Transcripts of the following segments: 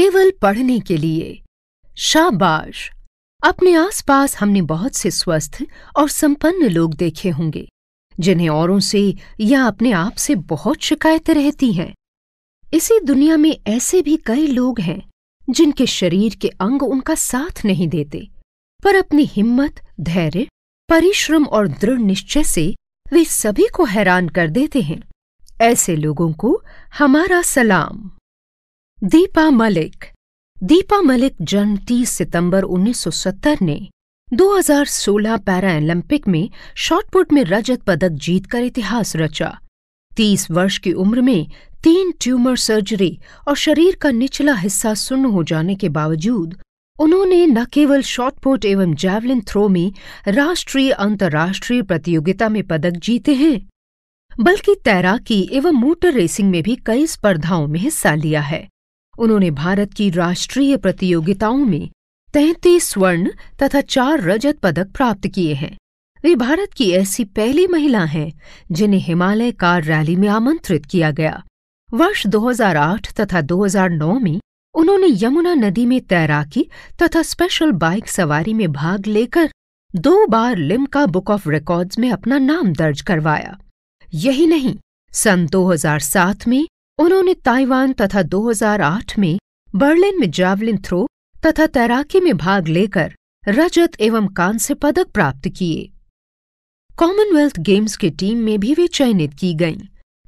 केवल पढ़ने के लिए शाबाश अपने आसपास हमने बहुत से स्वस्थ और संपन्न लोग देखे होंगे जिन्हें औरों से या अपने आप से बहुत शिकायतें रहती हैं इसी दुनिया में ऐसे भी कई लोग हैं जिनके शरीर के अंग उनका साथ नहीं देते पर अपनी हिम्मत धैर्य परिश्रम और दृढ़ निश्चय से वे सभी को हैरान कर देते हैं ऐसे लोगों को हमारा सलाम दीपा मलिक दीपा मलिक जन्म तीस सितंबर 1970 ने 2016 पैरा ओलंपिक में शॉटपुट में रजत पदक जीतकर इतिहास रचा 30 वर्ष की उम्र में तीन ट्यूमर सर्जरी और शरीर का निचला हिस्सा सुन्न हो जाने के बावजूद उन्होंने न केवल शॉटपुट एवं जैवलिन थ्रो में राष्ट्रीय अंतर्राष्ट्रीय प्रतियोगिता में पदक जीते हैं बल्कि तैराकी एवं मोटर रेसिंग में भी कई स्पर्धाओं में हिस्सा लिया है उन्होंने भारत की राष्ट्रीय प्रतियोगिताओं में तैंतीस स्वर्ण तथा चार रजत पदक प्राप्त किए हैं वे भारत की ऐसी पहली महिला हैं जिन्हें हिमालय कार रैली में आमंत्रित किया गया वर्ष 2008 तथा 2009 में उन्होंने यमुना नदी में तैराकी तथा स्पेशल बाइक सवारी में भाग लेकर दो बार लिम्का बुक ऑफ रिकॉर्ड्स में अपना नाम दर्ज करवाया यही नहीं सन 2007 में उन्होंने ताइवान तथा 2008 में बर्लिन में जावलिन थ्रो तथा तैराकी में भाग लेकर रजत एवं कांस्य पदक प्राप्त किए कॉमनवेल्थ गेम्स की टीम में भी वे चयनित की गईं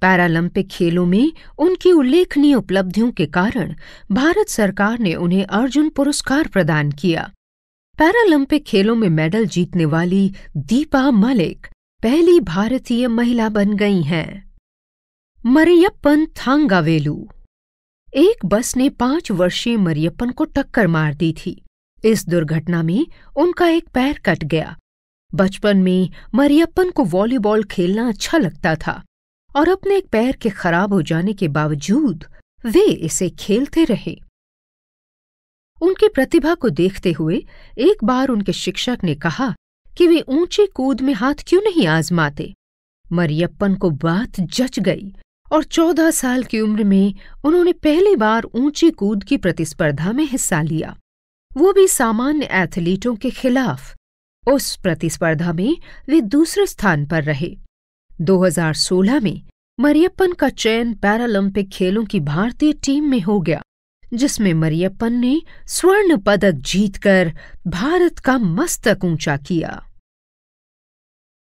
पैरालंपिक खेलों में उनकी उल्लेखनीय उपलब्धियों के कारण भारत सरकार ने उन्हें अर्जुन पुरस्कार प्रदान किया पैरालंपिक खेलों में मेडल जीतने वाली दीपा मलिक पहली भारतीय महिला बन गई हैं मरियप्पन थांगावेलू एक बस ने पांच वर्षीय मरियप्पन को टक्कर मार दी थी इस दुर्घटना में उनका एक पैर कट गया बचपन में मरियप्पन को वॉलीबॉल खेलना अच्छा लगता था और अपने एक पैर के खराब हो जाने के बावजूद वे इसे खेलते रहे उनकी प्रतिभा को देखते हुए एक बार उनके शिक्षक ने कहा कि वे ऊंचे कूद में हाथ क्यों नहीं आजमाते मरियप्पन को बात जच गई और चौदह साल की उम्र में उन्होंने पहली बार ऊंची कूद की प्रतिस्पर्धा में हिस्सा लिया वो भी सामान्य एथलीटों के खिलाफ उस प्रतिस्पर्धा में वे दूसरे स्थान पर रहे 2016 में मरियप्पन का चयन पैरालंपिक खेलों की भारतीय टीम में हो गया जिसमें मरियप्पन ने स्वर्ण पदक जीतकर भारत का मस्तक ऊंचा किया